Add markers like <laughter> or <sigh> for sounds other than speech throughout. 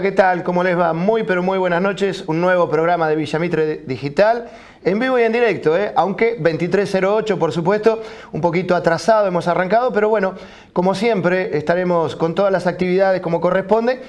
¿qué tal? ¿Cómo les va? Muy, pero muy buenas noches. Un nuevo programa de Villamitre Digital, en vivo y en directo, ¿eh? aunque 23.08, por supuesto, un poquito atrasado hemos arrancado, pero bueno, como siempre, estaremos con todas las actividades como corresponde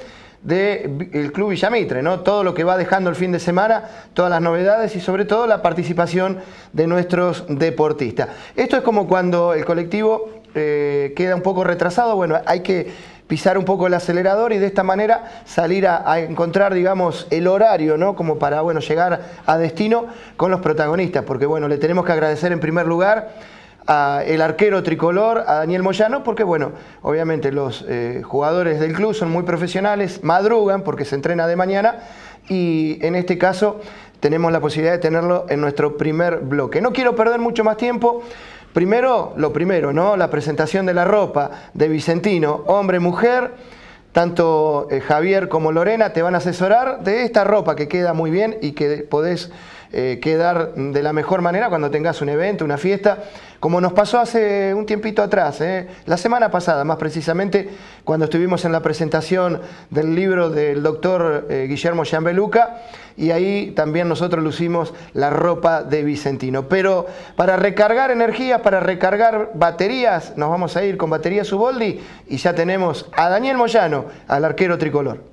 del Club Villamitre, ¿no? Todo lo que va dejando el fin de semana, todas las novedades y sobre todo la participación de nuestros deportistas. Esto es como cuando el colectivo eh, queda un poco retrasado, bueno, hay que pisar un poco el acelerador y de esta manera salir a, encontrar, digamos, el horario, ¿no? Como para, bueno, llegar a destino con los protagonistas, porque, bueno, le tenemos que agradecer en primer lugar al arquero tricolor, a Daniel Moyano, porque, bueno, obviamente los eh, jugadores del club son muy profesionales, madrugan porque se entrena de mañana y en este caso tenemos la posibilidad de tenerlo en nuestro primer bloque. No quiero perder mucho más tiempo. Primero, lo primero, ¿no? La presentación de la ropa de Vicentino, hombre, mujer. Tanto eh, Javier como Lorena te van a asesorar de esta ropa que queda muy bien y que podés eh, quedar de la mejor manera cuando tengas un evento, una fiesta, como nos pasó hace un tiempito atrás, ¿eh? la semana pasada más precisamente, cuando estuvimos en la presentación del libro del doctor Guillermo Chambeluca y ahí también nosotros lucimos la ropa de Vicentino. Pero para recargar energías, para recargar baterías, nos vamos a ir con baterías Uboldi y ya tenemos a Daniel Moyano, al arquero tricolor.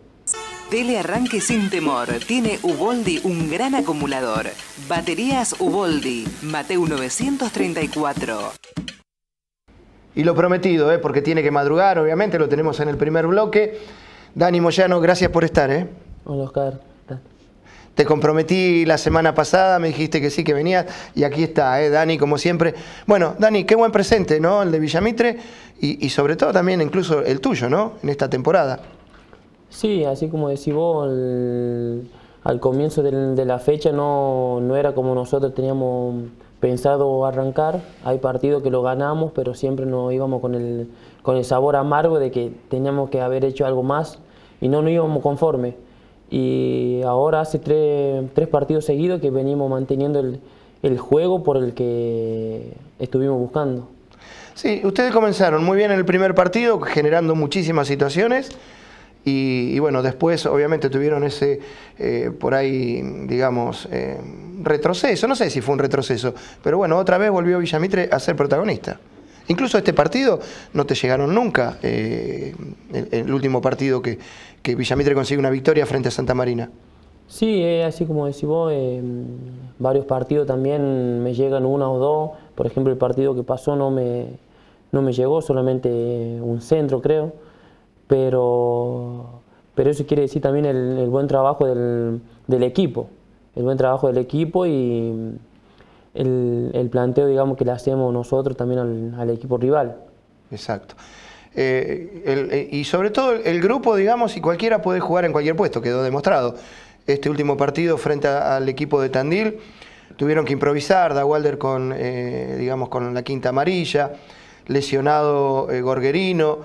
Telearranque sin temor. Tiene Uboldi un gran acumulador. Baterías Uboldi, Mateo 934. Y lo prometido, ¿eh? porque tiene que madrugar, obviamente, lo tenemos en el primer bloque. Dani Moyano, gracias por estar. ¿eh? Hola, Oscar. Te comprometí la semana pasada, me dijiste que sí, que venías, y aquí está, ¿eh? Dani, como siempre. Bueno, Dani, qué buen presente, ¿no? El de Villamitre y, sobre todo también incluso el tuyo, ¿no? En esta temporada. Sí, así como decís vos, al comienzo de, la fecha no, no, era como nosotros teníamos pensado arrancar. Hay partidos que lo ganamos, pero siempre nos íbamos con el, con el sabor amargo de que teníamos que haber hecho algo más y no nos íbamos conforme y ahora hace tres, tres partidos seguidos que venimos manteniendo el, el, juego por el que estuvimos buscando. Sí, ustedes comenzaron muy bien en el primer partido, generando muchísimas situaciones. Y, bueno, después obviamente tuvieron ese, eh, por ahí, digamos, eh, retroceso. No sé si fue un retroceso, pero bueno, otra vez volvió Villamitre a ser protagonista. Incluso este partido no te llegaron nunca, eh, el, último partido que, Villamitre consigue una victoria frente a Santa Marina. Sí, así como decís vos, eh, varios partidos también me llegan una o dos. Por ejemplo, el partido que pasó no me, no me llegó, solamente un centro creo. Pero, pero eso quiere decir también el, buen trabajo del, del, equipo. El buen trabajo del equipo y, el, planteo digamos, que le hacemos nosotros también al, equipo rival. Exacto. Eh, eh, y sobre todo el grupo, digamos, y cualquiera puede jugar en cualquier puesto, quedó demostrado. Este último partido frente al equipo de Tandil, tuvieron que improvisar, da Dawalder con, eh, digamos, con la quinta amarilla, lesionado Gorguerino,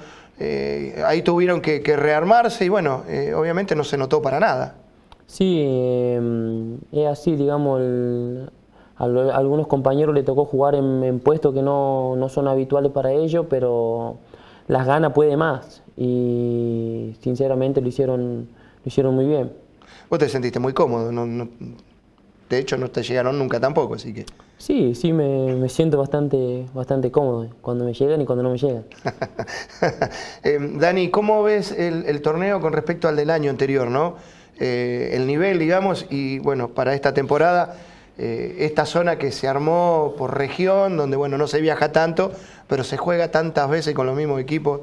ahí tuvieron que, que, rearmarse y bueno, obviamente no se notó para nada. Sí, em, es así, digamos, el, a algunos compañeros le tocó jugar en, puestos que no, son habituales para ellos, pero las ganas puede más y sinceramente lo hicieron, lo hicieron muy bien. Vos te sentiste muy cómodo, no, no, de hecho no te llegaron nunca tampoco, así que... Sí, sí, me, siento bastante, bastante cómodo cuando me llegan y cuando no me llegan. <laughs> Eh, Dani, ¿cómo ves el, torneo con respecto al del año anterior, no? Eh, el nivel, digamos, y bueno, para esta temporada eh, esta zona que se armó por región, donde bueno, no se viaja tanto, pero se juega tantas veces con los mismos equipos.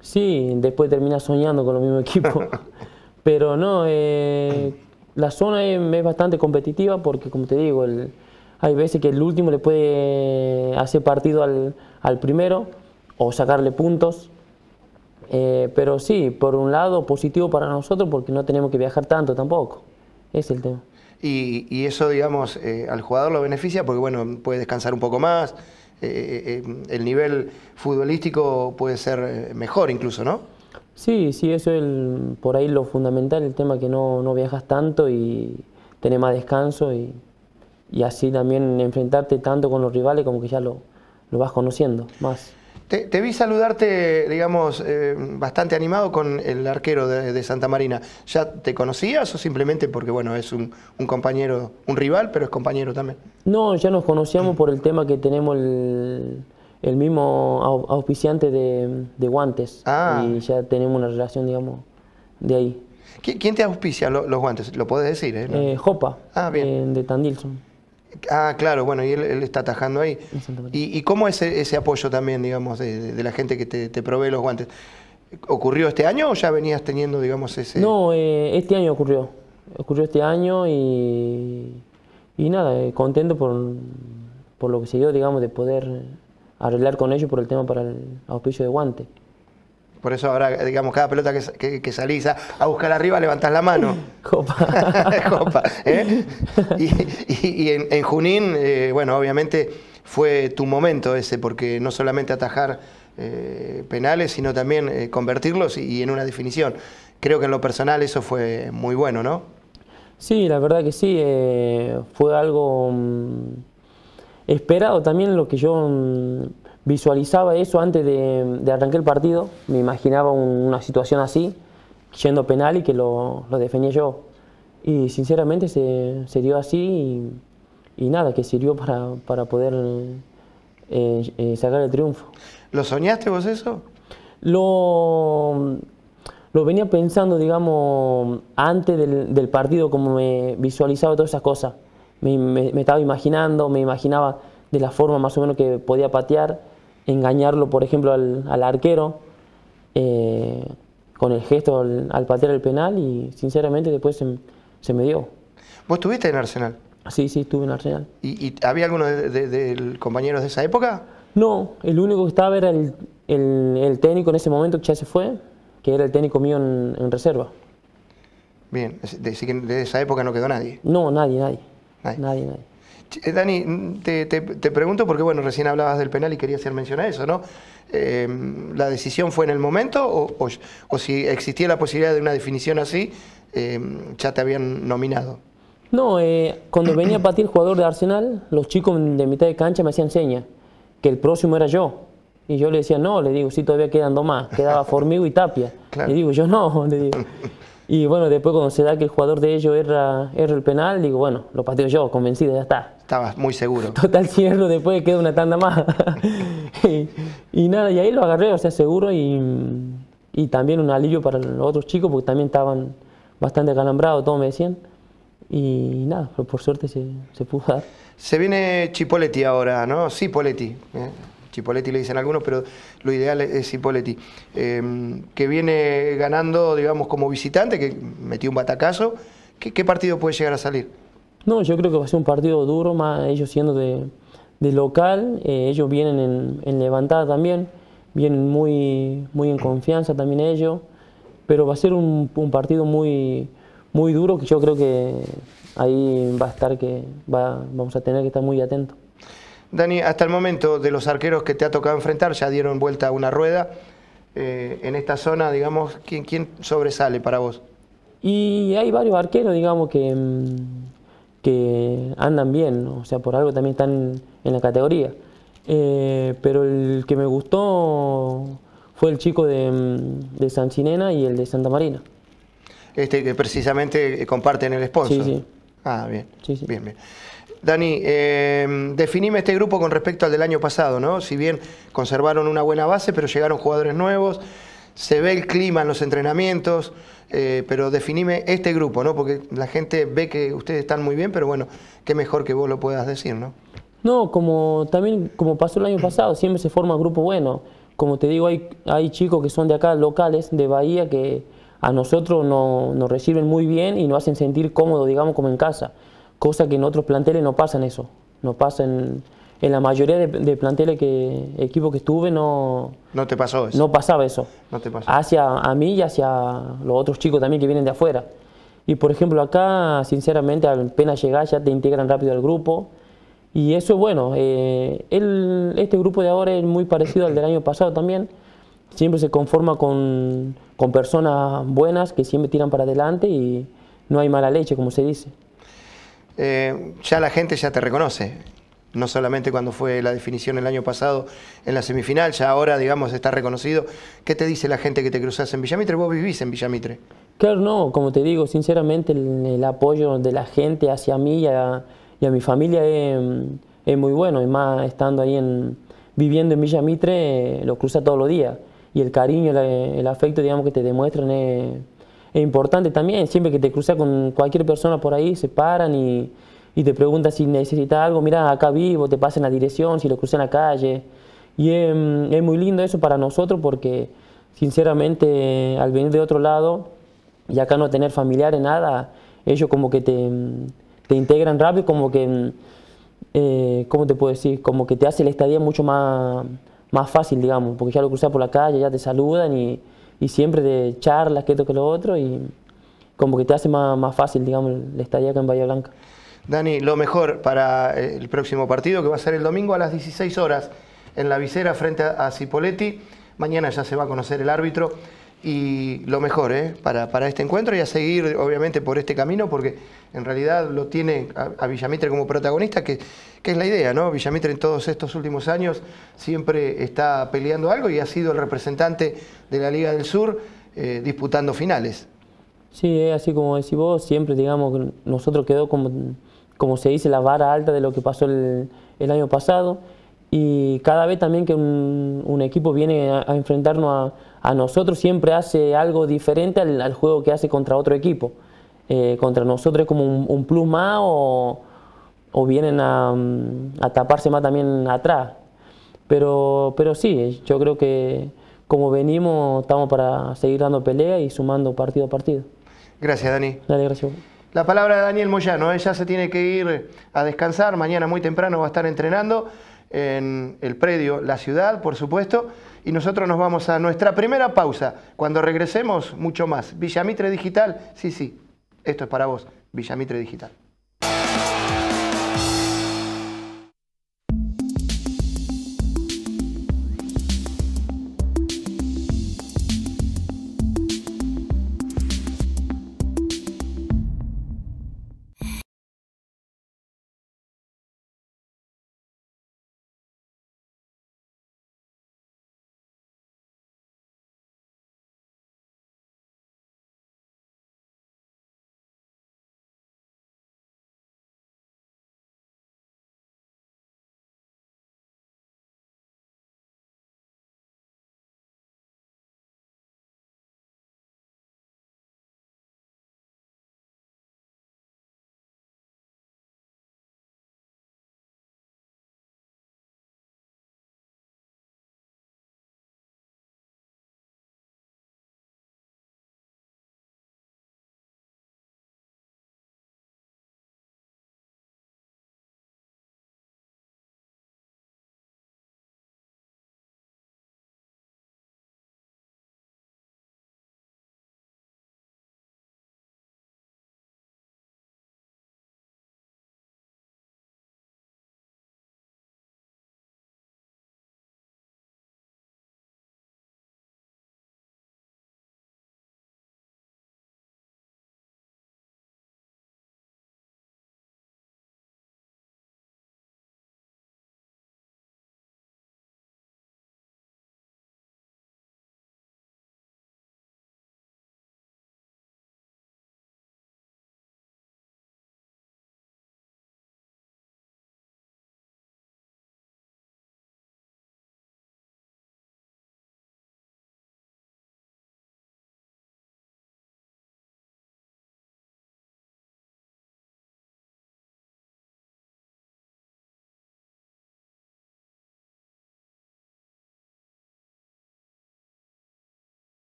Sí, después terminas soñando con los mismos equipos. <laughs> pero no, eh, la zona es, bastante competitiva porque, como te digo, hay veces que el último le puede hacer partido al, primero o sacarle puntos. Eh, pero sí, por un lado positivo para nosotros porque no tenemos que viajar tanto tampoco. Es el tema y, eso, digamos, eh, al jugador lo beneficia porque, bueno, puede descansar un poco más, eh, eh, el nivel futbolístico puede ser mejor incluso, ¿no? Sí, sí, eso es por ahí lo fundamental, el tema que no, no viajas tanto y tener más descanso y, y así también enfrentarte tanto con los rivales como que ya lo vas conociendo más. Te, vi saludarte, digamos, eh, bastante animado con el arquero de, Santa Marina. ¿Ya te conocías o simplemente porque, bueno, es un, compañero, un rival, pero es compañero también? No, ya nos conocíamos por el tema que tenemos el, mismo auspiciante de, guantes. Ah. Y ya tenemos una relación, digamos, de ahí. ¿Quién te auspicia los guantes? Lo puedes decir, ¿eh? ¿eh? Jopa, ah, bien. Eh, de Tandilson. Ah, claro, bueno, y él, está atajando ahí. ¿Y, cómo es e-, ese apoyo también, digamos, de, la gente que te, provee los guantes? ¿Ocurrió este año o ya venías teniendo, digamos, ese...? No, eh, este año ocurrió. Ocurrió este año y, y nada, eh, contento por, por, lo que se dio, digamos, de poder arreglar con ellos por el tema para el auspicio de guantes. Por eso ahora, digamos, cada pelota que, que, salís a, buscar arriba, levantás la mano. <laughs> Copa. <laughs> ¿eh? Y, en, Junín, eh, bueno, obviamente fue tu momento ese, porque no solamente atajar eh, penales, sino también convertirlos y, en una definición. Creo que en lo personal eso fue muy bueno, ¿no? Sí, la verdad que sí. fue algo mm, esperado también lo que yo... Mm, visualizaba eso antes de, de arrancar el partido, me imaginaba una situación así, yendo penal y que lo, lo defendía yo. Y sinceramente se, se dio así y, nada, que sirvió para, para poder eh, eh, sacar el triunfo. ¿Lo soñaste vos eso? Lo, lo venía pensando, digamos, antes del, del partido, como me visualizaba todas esas cosas. me, me, estaba imaginando, me imaginaba de la forma más o menos que podía patear, engañarlo, por ejemplo, al, al arquero eh, con el gesto al, patear el penal y sinceramente después se, me dio. ¿Vos estuviste en Arsenal? Sí, sí, estuve en Arsenal. ¿Y, había alguno de, de, compañeros de esa época? No, el único que estaba era el, técnico en ese momento que ya se fue, que era el técnico mío en, reserva. Bien, de esa época no quedó nadie. No, nadie. Nadie, nadie. nadie. Eh, Dani, mm, te, te, pregunto porque, bueno, recién hablabas del penal y quería hacer mención a eso, ¿no? Em, ¿La decisión fue en el momento o, si existía la posibilidad de una definición así, em, ya te habían nominado? No, eh, cuando venía a partir jugador de Arsenal, los chicos de mitad de cancha me hacían señas que el próximo era yo. Y yo le decía, no, le digo, sí, todavía quedan dos más. Quedaba <laughs> Formigo y Tapia. Y Le digo, yo no, <laughs> le digo. Y bueno, después cuando se da que el jugador de ellos erra, el penal, digo, bueno, lo pateo yo, convencido, ya está. Estabas muy seguro. Total cierro, <laughs> después queda una tanda más. <laughs> y, nada, y ahí lo agarré, o sea, seguro, y, también un alivio para los otros chicos, porque también estaban bastante acalambrados, todos me decían. Y nada, pero por suerte se, pudo dar. Se viene Chipoletti ahora, ¿no? Sí, Poletti. ¿eh? Chipoletti le dicen algunos, pero lo ideal es Chipoletti, eh, que viene ganando, digamos, como visitante, que metió un batacazo. ¿Qué, partido puede llegar a salir? No, yo creo que va a ser un partido duro, más ellos siendo de, local, eh, ellos vienen en, levantada también, vienen muy, muy en confianza también ellos, pero va a ser un, partido muy, muy duro que yo creo que ahí va a estar que vamos a tener que estar muy atentos. Dani, hasta el momento de los arqueros que te ha tocado enfrentar ya dieron vuelta a una rueda. Eh, en esta zona, digamos, ¿quién, sobresale para vos? Y hay varios arqueros, digamos, que, mm, que andan bien, o sea, por algo también están en la categoría. Eh, pero el que me gustó fue el chico de, mm, de San Chinena y el de Santa Marina. Este que precisamente eh, comparten el sponsor. Sí, sí. Ah, bien. Bien, bien. Dani, eh, definime este grupo con respecto al del año pasado, ¿no? Si bien conservaron una buena base, pero llegaron jugadores nuevos, se ve el clima en los entrenamientos, eh, pero definime este grupo, ¿no? Porque la gente ve que ustedes están muy bien, pero bueno, qué mejor que vos lo puedas decir, ¿no? No, como también como pasó el año pasado, siempre se forma un grupo bueno. Como te digo, hay, chicos que son de acá, locales, de Bahía, que a nosotros no, nos reciben muy bien y nos hacen sentir cómodos, digamos, como en casa cosa que en otros planteles no pasa en eso. No pasa en, en la mayoría de, planteles que equipos que estuve no no te pasó eso. No pasaba eso. No Hacia a mí y hacia los otros chicos también que vienen de afuera. Y por ejemplo acá, sinceramente, apenas llegás ya te integran rápido al grupo. Y eso es bueno. Eh, el, este grupo de ahora es muy parecido al del año pasado también. Siempre se conforma con, con personas buenas que siempre tiran para adelante y no hay mala leche, como se dice. Eh, ya la gente ya te reconoce. No solamente cuando fue la definición el año pasado en la semifinal, ya ahora, digamos, está reconocido. ¿Qué te dice la gente que te cruzas en Villamitre? Vos vivís en Villamitre. Claro, no, como te digo, sinceramente el, apoyo de la gente hacia mí y a, mi familia es, muy bueno. Y más estando ahí en, viviendo en Villamitre, eh, lo cruza todos los días. Y el cariño, el, el afecto, digamos, que te demuestran es es importante también, siempre que te cruzas con cualquier persona por ahí, se paran y, te preguntan si necesitas algo, mira, acá vivo, te pasan la dirección, si lo cruzan en la calle. Y mm, es, muy lindo eso para nosotros porque, sinceramente, al venir de otro lado y acá no tener familiares, nada, ellos como que te, mm, integran rápido, como que, mm, eh, ¿cómo te puedo decir? Como que te hace la estadía mucho más, más fácil, digamos, porque ya lo cruzas por la calle, ya te saludan y y siempre de charlas, que esto, que lo otro, y como que te hace más, fácil, digamos, la estadía acá en Bahía Blanca. Dani, lo mejor para eh, el próximo partido, que va a ser el domingo a las 16 horas en la visera frente a Cipoletti. Mañana ya se va a conocer el árbitro y lo mejor ¿eh? para, este encuentro y a seguir obviamente por este camino porque en realidad lo tiene a, Villamitre como protagonista, que, es la idea, ¿no? Villamitre en todos estos últimos años siempre está peleando algo y ha sido el representante de la Liga del Sur eh, disputando finales. Sí, así como decís vos, siempre digamos, nosotros quedó como, como se dice la vara alta de lo que pasó el, año pasado y cada vez también que un, equipo viene a enfrentarnos a a nosotros siempre hace algo diferente al, juego que hace contra otro equipo. Eh, contra nosotros es como un, plus más o, vienen mm, a, taparse más también atrás. Pero, pero sí, yo creo que como venimos estamos para seguir dando pelea y sumando partido a partido. Gracias, Dani. gracias. La palabra de Daniel Moyano, ella ¿eh? se tiene que ir a descansar, mañana muy temprano va a estar entrenando en el predio La Ciudad, por supuesto y nosotros nos vamos a nuestra primera pausa. Cuando regresemos, mucho más. Villamitre Digital, sí, sí, esto es para vos, Villamitre Digital.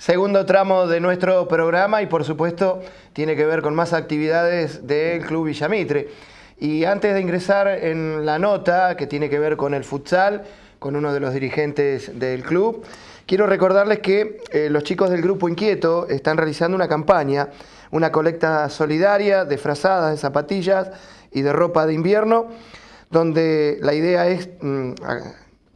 Segundo tramo de nuestro programa y por supuesto tiene que ver con más actividades del Club Villamitre. Y antes de ingresar en la nota que tiene que ver con el futsal, con uno de los dirigentes del club, quiero recordarles que eh, los chicos del Grupo Inquieto están realizando una campaña, una colecta solidaria de frazadas, de zapatillas y de ropa de invierno, donde la idea es mm,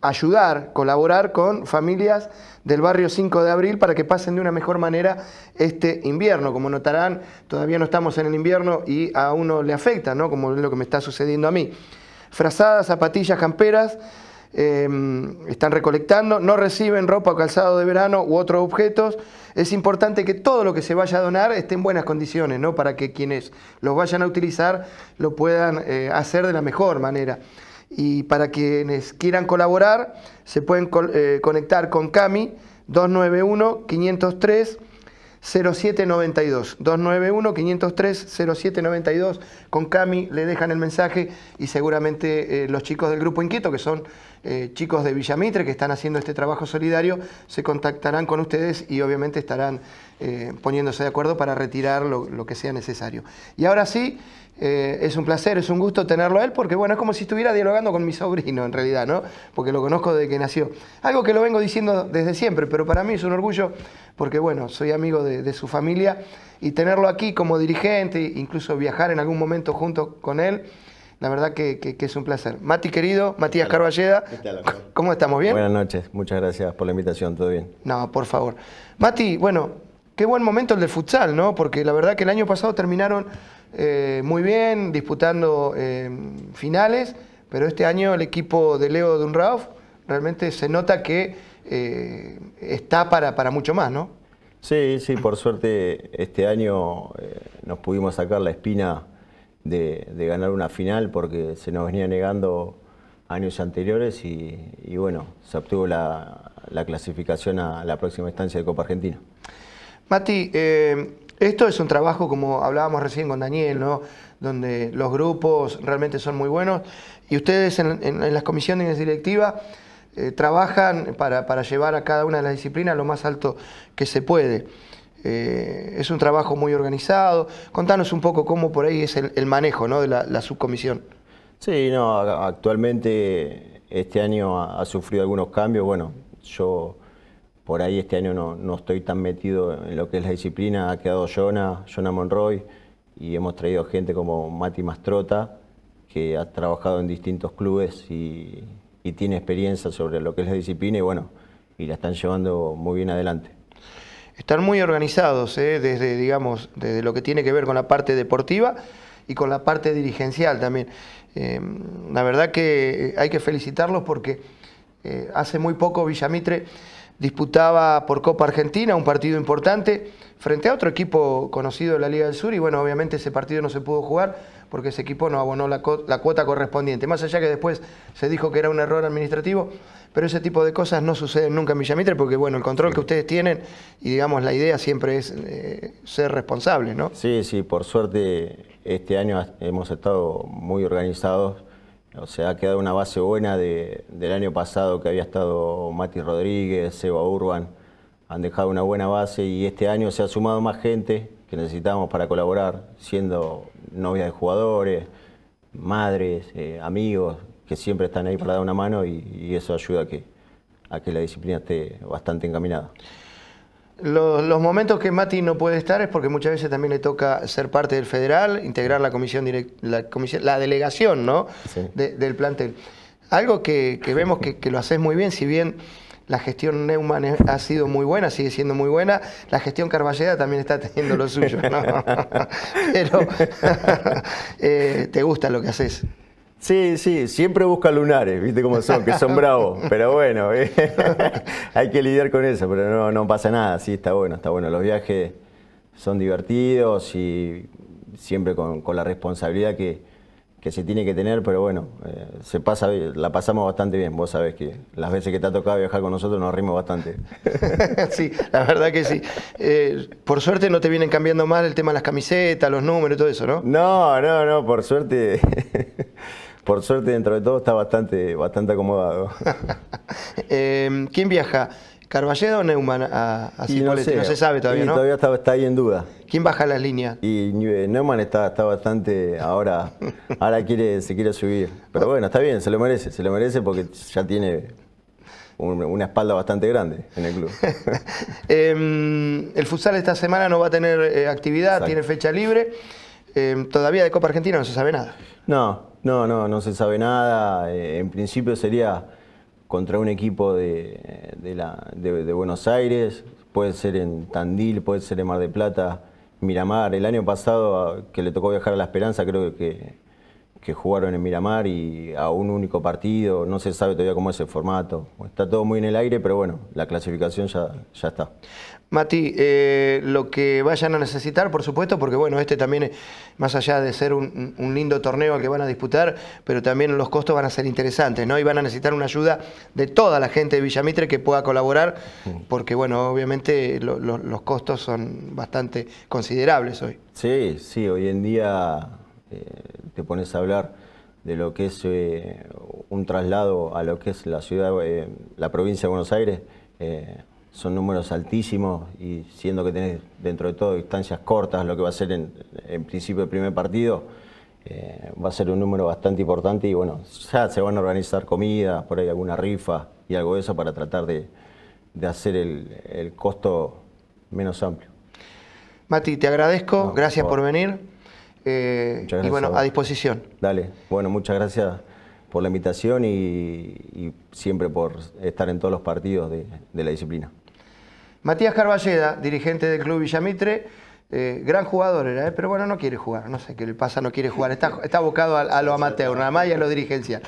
ayudar, colaborar con familias del barrio 5 de abril para que pasen de una mejor manera este invierno. Como notarán, todavía no estamos en el invierno y a uno le afecta, Como es lo que me está sucediendo a mí. Frazadas, zapatillas, camperas, em, están recolectando, no reciben ropa o calzado de verano u otros objetos. Es importante que todo lo que se vaya a donar esté en buenas condiciones, ¿no? Para que quienes los vayan a utilizar lo puedan eh, hacer de la mejor manera. Y para quienes quieran colaborar, se pueden eh, conectar con Cami 291-503. 0792 291 503 0792 con Cami le dejan el mensaje y seguramente eh, los chicos del grupo Inquieto que son eh, chicos de Villamitre que están haciendo este trabajo solidario se contactarán con ustedes y obviamente estarán poniéndose de acuerdo para retirar lo, lo que sea necesario y ahora sí eh, es un placer, es un gusto tenerlo a él, porque bueno, es como si estuviera dialogando con mi sobrino en realidad, ¿no? Porque lo conozco desde que nació. Algo que lo vengo diciendo desde siempre, pero para mí es un orgullo, porque bueno, soy amigo de, su familia y tenerlo aquí como dirigente, incluso viajar en algún momento junto con él. La verdad que, es un placer. Mati, querido, Matías Carballeda, <laughs> ¿cómo estamos? ¿Bien? Buenas noches, muchas gracias por la invitación, ¿todo bien? No, por favor. Mati, bueno, qué buen momento el del futsal, ¿no? Porque la verdad que el año pasado terminaron eh, muy bien, disputando eh, finales, pero este año el equipo de Leo Dunrauf realmente se nota que eh, está para, para mucho más, ¿no? Sí, sí, por suerte este año nos pudimos sacar la espina de, ganar una final porque se nos venía negando años anteriores y, bueno, se obtuvo la, clasificación a la próxima instancia de Copa Argentina. Mati, esto es un trabajo, como hablábamos recién con Daniel, ¿no? donde los grupos realmente son muy buenos y ustedes en, las comisiones directivas eh, trabajan para, llevar a cada una de las disciplinas lo más alto que se puede. Eh, es un trabajo muy organizado. Contanos un poco cómo por ahí es el, manejo de la, subcomisión. Sí, no, actualmente este año ha sufrido algunos cambios. Bueno, yo por ahí este año no, estoy tan metido en lo que es la disciplina, ha quedado Jonah, Jonah Monroy, y hemos traído gente como Mati Mastrota, que ha trabajado en distintos clubes y, tiene experiencia sobre lo que es la disciplina y bueno, y la están llevando muy bien adelante están muy organizados ¿eh? desde, digamos, desde lo que tiene que ver con la parte deportiva y con la parte dirigencial también. Em, la verdad que hay que felicitarlos porque eh, hace muy poco Villamitre disputaba por Copa Argentina un partido importante frente a otro equipo conocido de la Liga del Sur y bueno, obviamente ese partido no se pudo jugar porque ese equipo no abonó la, cuota correspondiente. Más allá que después se dijo que era un error administrativo, pero ese tipo de cosas no suceden nunca en Villamitre porque bueno, el control que ustedes tienen y digamos la idea siempre es eh, ser responsable, ¿no? Sí, sí, por suerte este año hemos estado muy organizados o sea, ha quedado una base buena del año pasado que había estado Mati Rodríguez, Seba Urban. Han dejado una buena base y este año se ha sumado más gente que necesitamos para colaborar, siendo novias de jugadores, madres, eh, amigos, que siempre están ahí para dar una mano y, eso ayuda a que la disciplina esté bastante encaminada. Los, momentos que Mati no puede estar es porque muchas veces también le toca ser parte del federal, integrar la comisión, la, comisión la delegación del plantel. Algo que, vemos que, lo haces muy bien, si bien la gestión Neumann ha sido muy buena, sigue siendo muy buena, la gestión Carballeda también está teniendo lo suyo. <laughs> Pero <laughs> eh, te gusta lo que haces. Sí, sí, siempre busca lunares, viste cómo son, que son <laughs> bravos, pero bueno, <laughs> hay que lidiar con eso, pero no, no pasa nada, sí, está bueno, está bueno. Los viajes son divertidos y siempre con, la responsabilidad que, se tiene que tener, pero bueno, eh, se pasa, la pasamos bastante bien, vos sabés que las veces que te ha tocado viajar con nosotros nos rimos bastante. <laughs> sí, la verdad que sí. Eh, por suerte no te vienen cambiando mal el tema de las camisetas, los números y todo eso, ¿no? No, no, no, por suerte por suerte dentro de todo está bastante, bastante acomodado. <laughs> Eh, ¿Quién viaja? ¿Carballeda o Neumann a, no, se sabe todavía, ¿no? Todavía está, ahí en duda. ¿Quién baja las líneas? Y eh, Neumann está, está bastante, ahora, ahora quiere, se quiere subir. Pero bueno, está bien, se lo merece, se lo merece porque ya tiene una espalda bastante grande en el club. <laughs> Em, el futsal esta semana no va a tener eh, actividad, tiene fecha libre. Em, todavía de Copa Argentina no se sabe nada. No, no, no, no se sabe nada. Eh, en principio sería contra un equipo de, Buenos Aires, puede ser en Tandil, puede ser en Mar de Plata, Miramar. El año pasado ah, que le tocó viajar a La Esperanza, creo que, que jugaron en Miramar y a un único partido, no se sabe todavía cómo es el formato. Está todo muy en el aire, pero bueno, la clasificación ya, ya está. Mati, eh, lo que vayan a necesitar, por supuesto, porque bueno, este también, eh, más allá de ser un, lindo torneo que van a disputar, pero también los costos van a ser interesantes, ¿no? Y van a necesitar una ayuda de toda la gente de Villamitre que pueda colaborar, porque bueno, obviamente los costos son bastante considerables hoy. Sí, sí, hoy en día eh, te pones a hablar de lo que es un traslado a lo que es la ciudad, la provincia de Buenos Aires son números altísimos y siendo que tenés dentro de todo distancias cortas, lo que va a ser en, principio el primer partido, eh, va a ser un número bastante importante y bueno, ya se van a organizar comidas, por ahí alguna rifa y algo de eso para tratar de, hacer el, costo menos amplio. Mati, te agradezco, gracias por, venir eh, y bueno, a, disposición. Dale, bueno, muchas gracias por la invitación y, siempre por estar en todos los partidos de la disciplina. Matías Carballeda, dirigente del Club Villamitre, eh, gran jugador era, eh, pero bueno, no quiere jugar, no sé qué le pasa, no quiere jugar, está, abocado a, lo amateur, nada más y a lo dirigencial.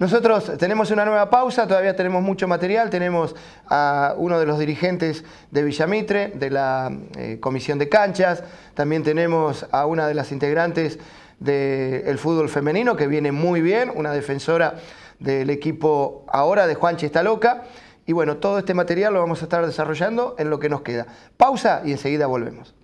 Nosotros tenemos una nueva pausa, todavía tenemos mucho material, tenemos a uno de los dirigentes de Villamitre, de la eh, Comisión de Canchas, también tenemos a una de las integrantes del fútbol femenino que viene muy bien, una defensora del equipo ahora de Juan Chistaloca. Y bueno, todo este material lo vamos a estar desarrollando en lo que nos queda. Pausa y enseguida volvemos.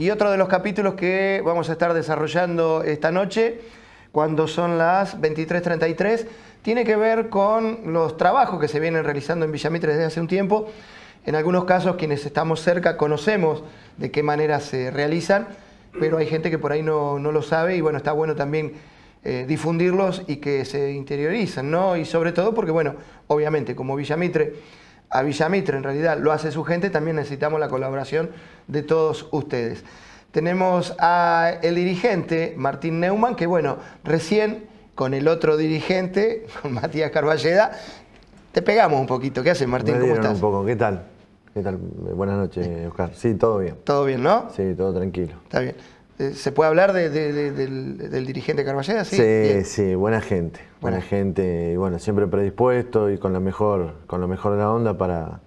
Y otro de los capítulos que vamos a estar desarrollando esta noche, cuando son las 23.33, tiene que ver con los trabajos que se vienen realizando en Villamitre desde hace un tiempo. En algunos casos quienes estamos cerca conocemos de qué manera se realizan, pero hay gente que por ahí no, lo sabe y bueno, está bueno también eh, difundirlos y que se interioricen, ¿no? Y sobre todo porque, bueno, obviamente como Villamitre a Villamitre en realidad lo hace su gente, también necesitamos la colaboración de todos ustedes. Tenemos a el dirigente Martín Neumann, que bueno, recién con el otro dirigente, <laughs> con Matías Carballeda, te pegamos un poquito. ¿Qué haces, Martín? ¿Cómo estás? un poco. ¿Qué tal? ¿Qué tal? Buenas noches, Oscar. Sí, todo bien. ¿Todo bien, no? Sí, todo tranquilo. Está bien. Eh, ¿Se puede hablar del, dirigente Carballeda? Sí, sí, buena gente. Buena, gente, y bueno, siempre predispuesto y con la mejor, con lo mejor de la onda para,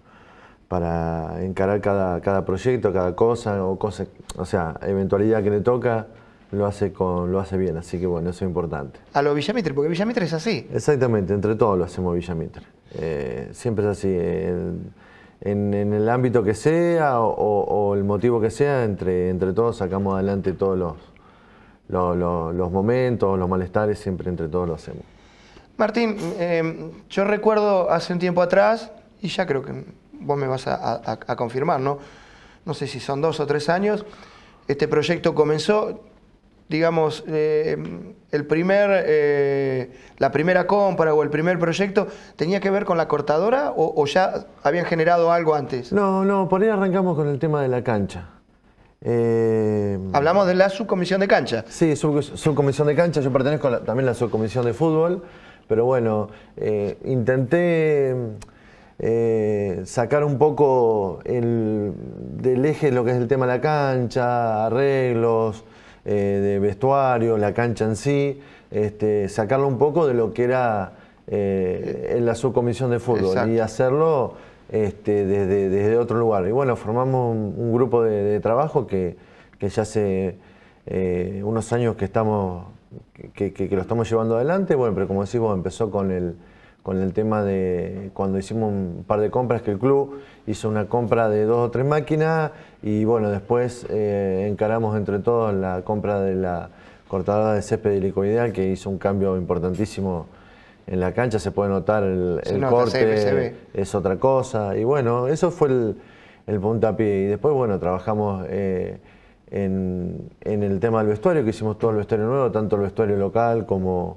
para encarar cada, cada proyecto, cada cosa, o cosa, o sea, eventualidad que le toca, lo hace, con, lo hace bien, así que bueno, eso es importante. A lo Villamitre, porque Villamitre es así. Exactamente, entre todos lo hacemos Villamitre. Eh, siempre es así. Eh, en, el ámbito que sea o, el motivo que sea, entre, entre todos sacamos adelante todos los, los, momentos, los malestares, siempre entre todos lo hacemos. Martín, em, yo recuerdo hace un tiempo atrás, y ya creo que vos me vas a, confirmar, ¿no? No sé si son dos o tres años, este proyecto comenzó, digamos, eh, el primer, eh, la primera compra o el primer proyecto tenía que ver con la cortadora o, ya habían generado algo antes? No, no, por ahí arrancamos con el tema de la cancha. Eh, Hablamos de la subcomisión de cancha. Sí, subcomisión de cancha, yo pertenezco también a la subcomisión de fútbol, pero bueno, intenté... sacar un poco el, del eje lo que es el tema de la cancha, arreglos, eh, de vestuario, la cancha en sí, este, sacarlo un poco de lo que era eh, la subcomisión de fútbol y hacerlo este, desde, desde, otro lugar. Y bueno, formamos un, grupo de, trabajo que, ya hace eh, unos años que estamos que, que, lo estamos llevando adelante. Bueno, pero como decimos empezó con el con el tema de cuando hicimos un par de compras, que el club hizo una compra de dos o tres máquinas y bueno, después eh, encaramos entre todos la compra de la cortadora de césped helicoidal que hizo un cambio importantísimo en la cancha, se puede notar el, corte, es otra cosa y bueno, eso fue el, puntapié y después bueno, trabajamos... Eh, en, en el tema del vestuario, que hicimos todo el vestuario nuevo, tanto el vestuario local como,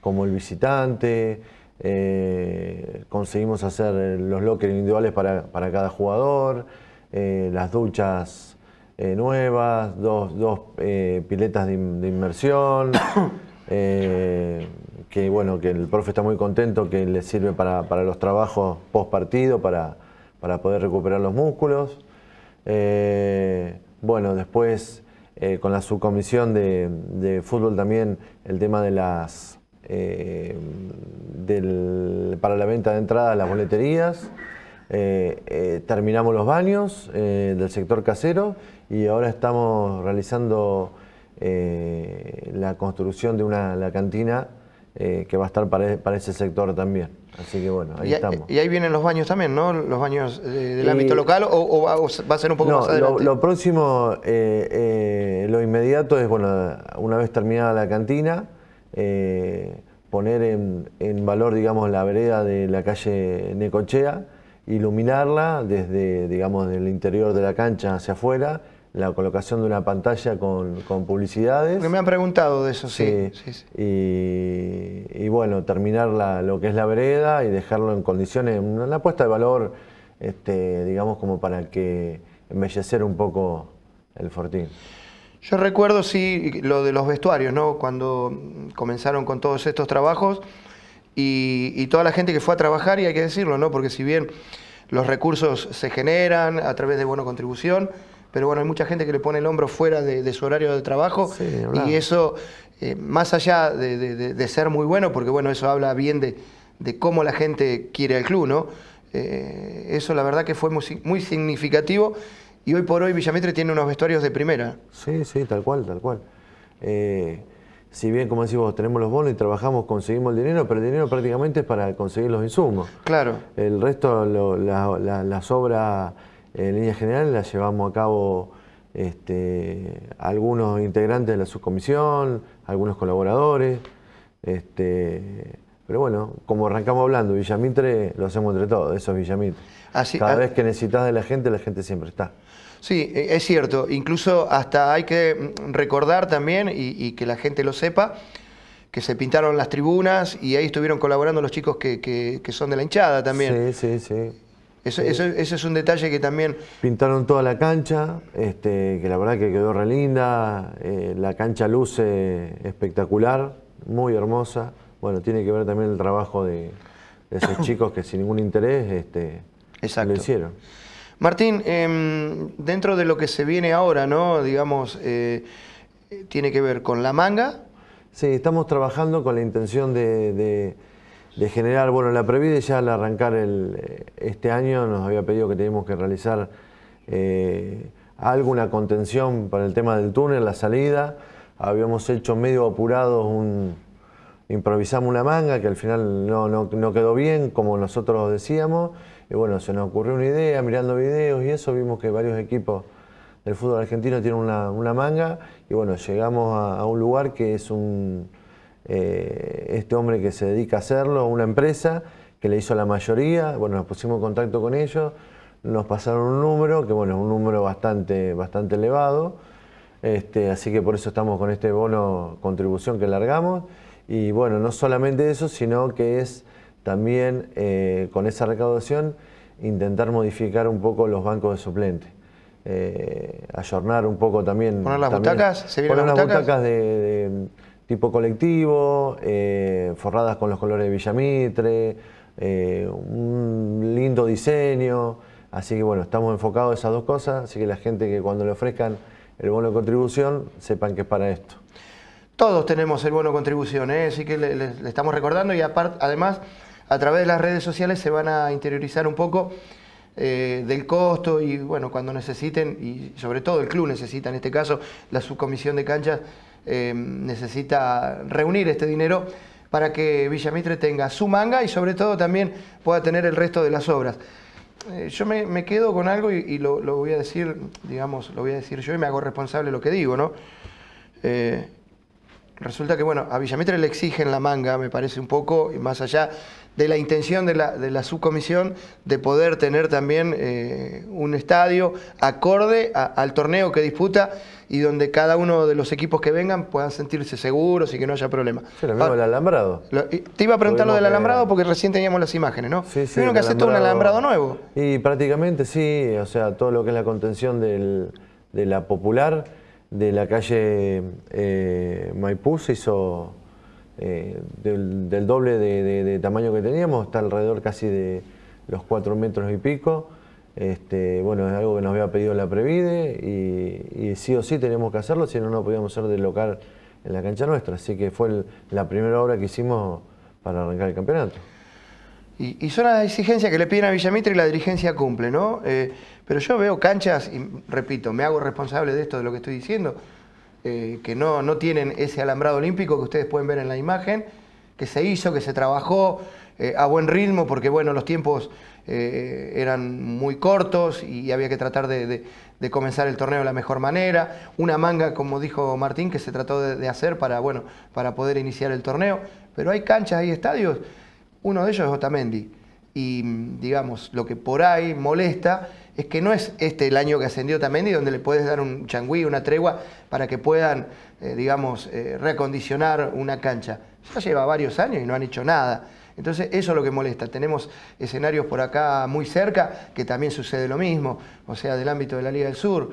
como el visitante. Eh, conseguimos hacer eh, los lockers individuales para, cada jugador, eh, las duchas nuevas, dos, piletas de, inmersión, <coughs> que bueno, que el profe está muy contento, que le sirve para, los trabajos post partido, para, para poder recuperar los músculos. bueno, después con la subcomisión de fútbol también el tema de las eh, para la venta de entrada a las boleterías, eh, eh, terminamos los baños del sector casero y ahora estamos realizando la construcción de una la cantina que va a estar e, para, ese sector también. Así que bueno, ahí y, estamos. Y ahí vienen los baños también, ¿no? Los baños del ámbito local o, va, a ser un poco más adelante. Lo, lo próximo, lo inmediato es, bueno, una vez terminada la cantina, eh, poner en, valor, digamos, la vereda de la calle Necochea, iluminarla desde, digamos, del interior de la cancha hacia afuera, la colocación de una pantalla con, publicidades. Porque me han preguntado de eso, sí. Y, bueno, terminar lo que es la vereda y dejarlo en condiciones, una puesta de valor, este, digamos, como para que embellecer un poco el fortín. Yo recuerdo, sí, lo de los vestuarios, ¿no? Cuando comenzaron con todos estos trabajos y, toda la gente que fue a trabajar, y hay que decirlo, ¿no? Porque si bien los recursos se generan a través de buena contribución, pero bueno, hay mucha gente que le pone el hombro fuera de, su horario de trabajo y eso, eh, más allá de, ser muy bueno, porque bueno, eso habla bien de, cómo la gente quiere al club, ¿no? Eh, eso la verdad que fue muy, muy significativo y hoy por hoy Villamitre tiene unos vestuarios de primera. Sí, sí, tal cual, tal cual. Eh, si bien, como decimos, tenemos los bonos y trabajamos, conseguimos el dinero, pero el dinero prácticamente es para conseguir los insumos. Claro. El resto, las obras eh, en línea general las llevamos a cabo este, algunos integrantes de la subcomisión, algunos colaboradores. Este, pero bueno, como arrancamos hablando, Villamitre lo hacemos entre todos, eso es Villamitre. Así, ah, Cada ah. vez que necesitas de la gente, la gente siempre está. Sí, e, es cierto. Incluso hasta hay que mm, recordar también, y, que la gente lo sepa, que se pintaron las tribunas y ahí estuvieron colaborando los chicos que, que, son de la hinchada también. Sí, sí, sí. Eso, ese es un detalle que también... Pintaron toda la cancha, este, que la verdad que quedó re linda, eh, la cancha luce espectacular, muy hermosa. Bueno, tiene que ver también el trabajo de, esos <coughs> chicos que sin ningún interés este, lo hicieron. Martín, em, dentro de lo que se viene ahora, ¿no? Digamos, eh, tiene que ver con la manga. Sí, estamos trabajando con la intención de, generar, bueno, la Previde ya al arrancar eh, este año nos había pedido que teníamos que realizar eh, alguna contención para el tema del túnel, la salida. Habíamos hecho medio apurados un, improvisamos una manga que al final no, quedó bien, como nosotros decíamos, y bueno, se nos ocurrió una idea, mirando videos y eso, vimos que varios equipos del fútbol argentino tienen una, manga. Y bueno, llegamos a, un lugar que es un, eh, este hombre que se dedica a hacerlo, una empresa que le hizo la mayoría. Bueno, nos pusimos en contacto con ellos, nos pasaron un número, que bueno, es un número bastante, bastante elevado. Este, así que por eso estamos con este bono contribución que largamos. Y bueno, no solamente eso, sino que es también eh, con esa recaudación intentar modificar un poco los bancos de suplente. Eh, ayornar un poco también. Poner las butacas, se poner las butacas, de, tipo colectivo, eh, forradas con los colores de Villamitre, eh, un lindo diseño. Así que bueno, estamos enfocados en esas dos cosas, así que la gente que cuando le ofrezcan el bono de contribución, sepan que es para esto. Todos tenemos el bono de contribución, así que le, le estamos recordando y aparte, además a través de las redes sociales se van a interiorizar un poco eh, del costo y bueno, cuando necesiten, y sobre todo el club necesita, en este caso la subcomisión de canchas eh, necesita reunir este dinero para que Villamitre tenga su manga y sobre todo también pueda tener el resto de las obras. Eh, yo me, quedo con algo y, lo, voy a decir, digamos, lo voy a decir yo y me hago responsable de lo que digo, ¿no? resulta que, bueno, a Villamitre le exigen la manga, me parece un poco, y más allá de la intención de la, de la, subcomisión de poder tener también eh, un estadio acorde al torneo que disputa y donde cada uno de los equipos que vengan puedan sentirse seguros y que no haya problema. Sí, lo mismo del alambrado. te iba a preguntar lo del alambrado porque recién teníamos las imágenes, ¿no? Sí, sí. Tuvieron que hacer todo un alambrado nuevo. Y prácticamente sí, o sea, todo lo que es la contención de la popular, de la calle eh, Maipú se hizo eh, del, doble de, tamaño que teníamos, está alrededor casi de los 4 metros y pico. Este, bueno, es algo que nos había pedido la Previde y, sí o sí tenemos que hacerlo, si no, no podíamos ser del local en la cancha nuestra. Así que fue la primera obra que hicimos para arrancar el campeonato. Y, son las exigencias que le piden a Villamitre y la dirigencia cumple, ¿no? Eh, pero yo veo canchas, y repito, me hago responsable de esto, de lo que estoy diciendo, eh, que no, no tienen ese alambrado olímpico que ustedes pueden ver en la imagen, que se hizo, que se trabajó eh, a buen ritmo, porque bueno, los tiempos eh, eran muy cortos y había que tratar de, comenzar el torneo de la mejor manera. Una manga, como dijo Martín, que se trató de, hacer para, para poder iniciar el torneo. Pero hay canchas, hay estadios, uno de ellos es Otamendi. Y mm, digamos, lo que por ahí molesta es que no es este el año que ascendió también y donde le puedes dar un changüí, una tregua, para que puedan, eh, digamos, eh, recondicionar una cancha. Ya lleva varios años y no han hecho nada. Entonces eso es lo que molesta. Tenemos escenarios por acá muy cerca que también sucede lo mismo, o sea, del ámbito de la Liga del Sur.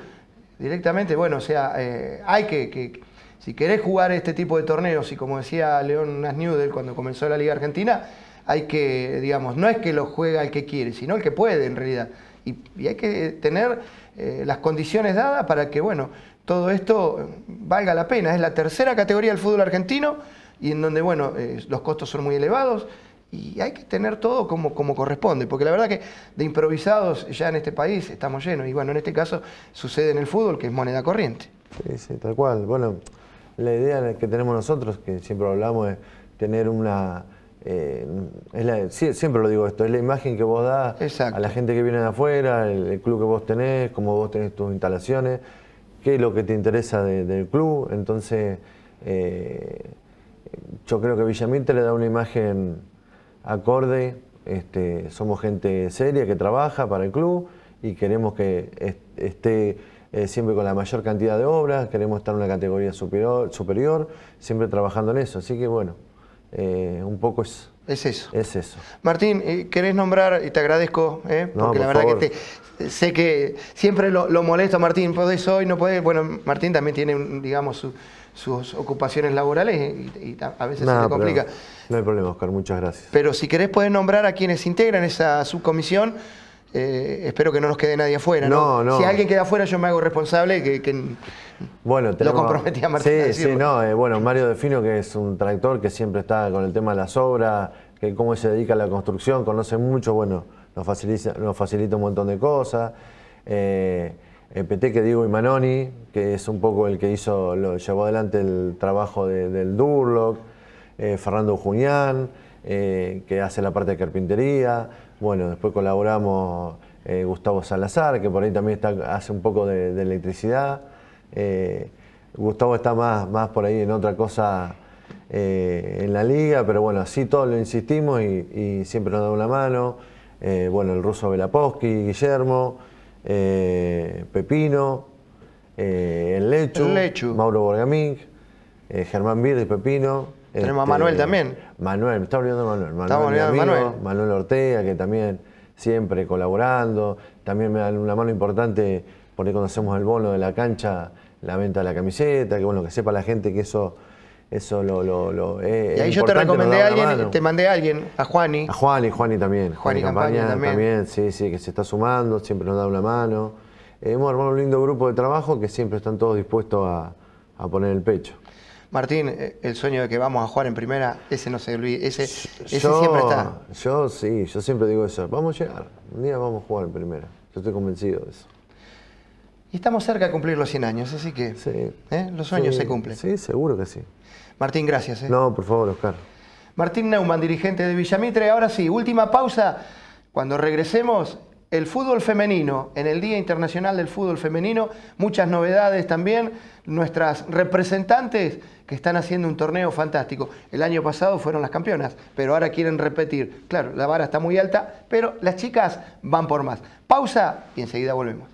Directamente, bueno, o sea, eh, hay que, si querés jugar este tipo de torneos, y como decía León Nasnudel cuando comenzó la Liga Argentina, hay que, digamos, no es que lo juega el que quiere, sino el que puede en realidad y, hay que tener eh, las condiciones dadas para que, bueno, todo esto valga la pena. Es la tercera categoría del fútbol argentino y en donde, bueno, eh, los costos son muy elevados y hay que tener todo como, como corresponde, porque la verdad que de improvisados ya en este país estamos llenos y, bueno, en este caso sucede en el fútbol que es moneda corriente. Sí, sí, tal cual. Bueno, la idea que tenemos nosotros, que siempre hablamos, es tener una eh, siempre lo digo esto, es la imagen que vos das a la gente que viene de afuera, el, club que vos tenés, cómo vos tenés tus instalaciones, qué es lo que te interesa del club. Entonces, eh, yo creo que Villamita le da una imagen acorde. Este, somos gente seria que trabaja para el club y queremos que esté eh, siempre con la mayor cantidad de obras, queremos estar en una categoría superior, siempre trabajando en eso. Así que bueno, eh, un poco es... Es eso. Es eso. Martín, eh, ¿querés nombrar? Y te agradezco, eh, porque la verdad que te, sé que siempre lo, lo molesto Martín Martín, eso hoy, no puedes Bueno, Martín también tiene, digamos, sus ocupaciones laborales y, a veces se te complica. No hay problema, Oscar, muchas gracias. Pero si querés, podés nombrar a quienes integran esa subcomisión eh, espero que no nos quede nadie afuera. Si alguien queda afuera, yo me hago responsable que, bueno, lo comprometí a Martín. Sí, sí, no. Eh, bueno, Mario Defino, que es un tractor que siempre está con el tema de las obras, que cómo se dedica a la construcción, conoce mucho, bueno, nos facilita, nos facilita un montón de cosas. Eh, PT que Diego Imanoni, que es un poco el que hizo, lo, llevó adelante el trabajo del Durlock, Fernando Junián, que hace la parte de carpintería, bueno, después colaboramos eh, Gustavo Salazar, que por ahí también está, hace un poco de, electricidad. Eh, Gustavo está más, más por ahí en otra cosa eh, en la liga, pero bueno, así todos lo insistimos y, siempre nos da una mano. bueno, el ruso Velapovsky, Guillermo, Pepino, el Lechu, Mauro Borgamín, Germán y Pepino, tenemos a este, Manuel también. Manuel, me está olvidando Manuel. Manuel, Manuel. Manuel Ortega, que también siempre colaborando. También me dan una mano importante porque conocemos el bono de la cancha, la venta de la camiseta, que bueno, que sepa la gente que eso eso lo, lo, eh, Y ahí yo te recomendé a alguien, te mandé a alguien, a Juani. A Juani, Juani también. Juani, Juani Campaña, también. sí, sí, que se está sumando, siempre nos da una mano. Eh, hemos armado un lindo grupo de trabajo que siempre están todos dispuestos a poner el pecho. Martín, eh, el sueño de que vamos a jugar en primera, ese no se olvide, ese, ese siempre está. Yo sí, yo siempre digo eso, vamos a llegar, un día vamos a jugar en primera, yo estoy convencido de eso. Y estamos cerca de cumplir los 100 años, así que ¿eh? los sueños se cumplen. Sí, seguro que sí. Martín, gracias. ¿eh? No, por favor, Oscar. Martín Neumann, dirigente de Villamitre. Ahora sí, última pausa. Cuando regresemos, el fútbol femenino, en el Día Internacional del Fútbol Femenino, muchas novedades también, nuestras representantes que están haciendo un torneo fantástico. El año pasado fueron las campeonas, pero ahora quieren repetir. Claro, la vara está muy alta, pero las chicas van por más. Pausa y enseguida volvemos.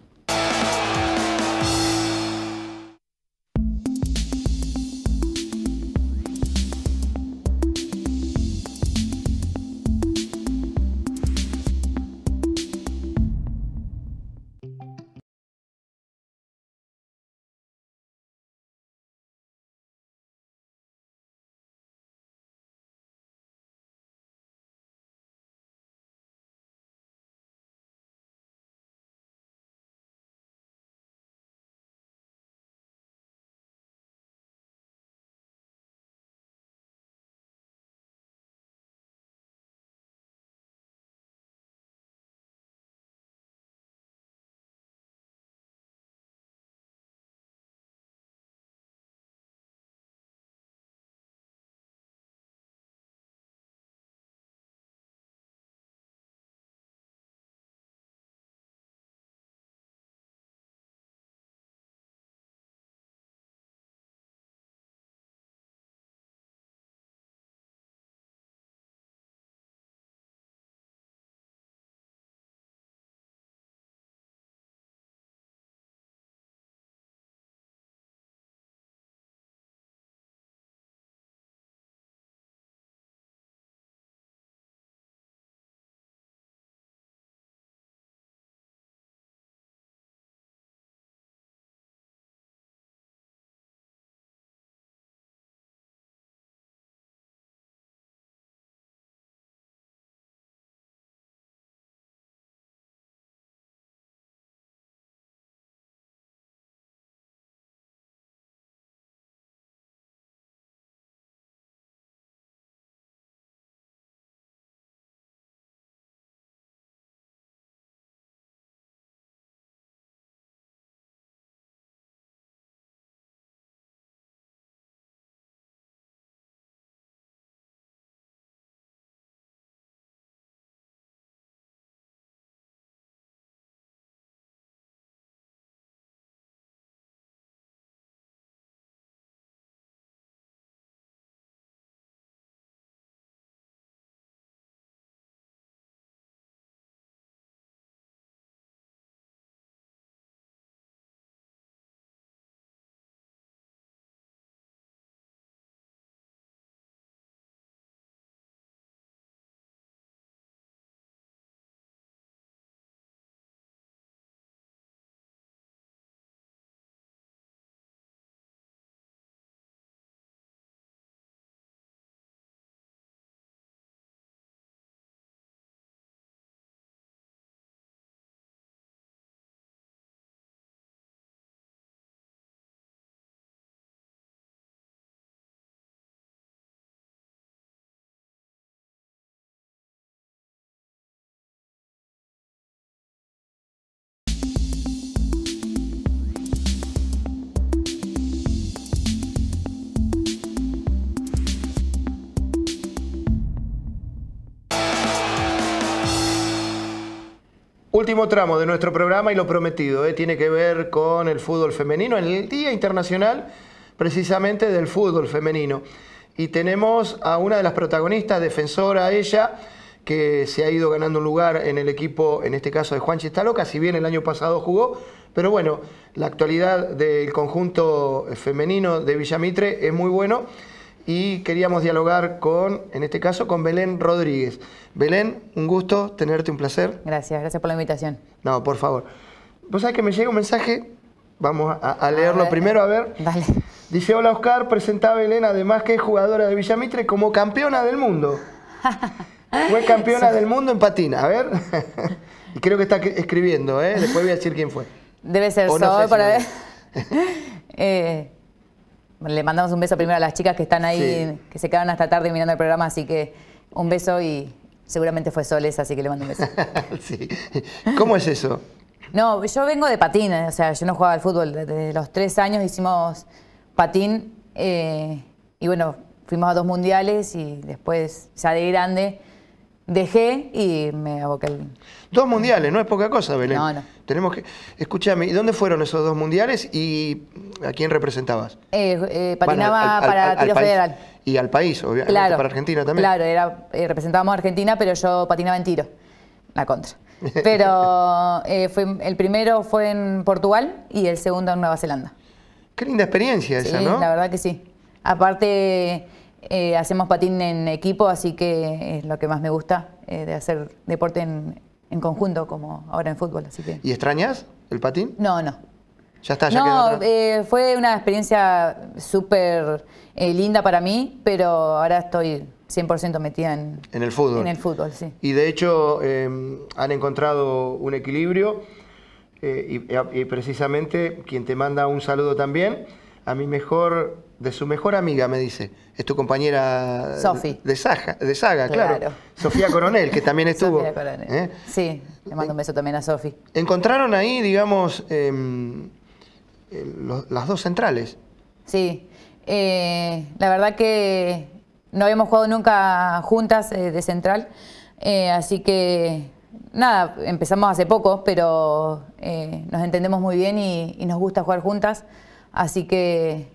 Último tramo de nuestro programa y lo prometido, ¿eh? tiene que ver con el fútbol femenino, en el Día Internacional precisamente del fútbol femenino. Y tenemos a una de las protagonistas, defensora ella, que se ha ido ganando un lugar en el equipo, en este caso de Juan Chistaloca, si bien el año pasado jugó, pero bueno, la actualidad del conjunto femenino de Villamitre es muy bueno y queríamos dialogar con, en este caso, con Belén Rodríguez. Belén, un gusto tenerte, un placer. Gracias, gracias por la invitación. No, por favor. Vos sabés que me llega un mensaje, vamos a, leerlo primero, a ver. Dale. Dice, hola Oscar, presenta a Belén, además que es jugadora de Villamitre, como campeona del mundo. <laughs> fue campeona del mundo en patina, a ver. y creo que está escribiendo, ¿eh? Después voy a decir quién fue. Debe ser para <laughs> eh, le mandamos un beso primero a las chicas que están ahí, que se quedan hasta tarde mirando el programa, así que un beso y seguramente fue Soles, así que le mando un beso. <laughs> ¿Cómo es eso? No, yo vengo de patín, eh, o sea, yo no jugaba al fútbol. Desde los tres años hicimos patín eh, y bueno, fuimos a dos mundiales y después, ya de grande, dejé y me aboqué al Dos mundiales, no es poca cosa, Belén. No, no. Tenemos que. Escúchame, ¿dónde fueron esos dos mundiales y a quién representabas? Eh, eh, patinaba para tiro federal. Y al país, obviamente, claro, para Argentina también. Claro, era, eh, representábamos a Argentina, pero yo patinaba en tiro, la contra. Pero <laughs> fue, el primero fue en Portugal y el segundo en Nueva Zelanda. Qué linda experiencia esa, ¿no? La verdad que sí. Aparte, eh, hacemos patín en equipo, así que es lo que más me gusta eh, de hacer deporte en, en, conjunto, como ahora en fútbol. Así que. ¿Y extrañas el patín? No, no. Ya está, ya quedó eh, fue una experiencia súper linda para mí, pero ahora estoy 100% metida en, el fútbol. En el fútbol, sí. Y de hecho em, han encontrado un equilibrio y, y precisamente quien te manda un saludo también, a mi mejor de su mejor amiga, me dice. Es tu compañera Sophie. de Saga, de Saga claro. Sofía Coronel, que también <laughs> estuvo. Sofía Coronel. ¿eh? Sí, le mando un beso también a Sofi. Encontraron ahí, digamos, em, em, las dos centrales. Sí, eh, la verdad que no habíamos jugado nunca juntas eh, de central, así que nada, empezamos hace poco, pero nos entendemos muy bien y nos gusta jugar juntas, así que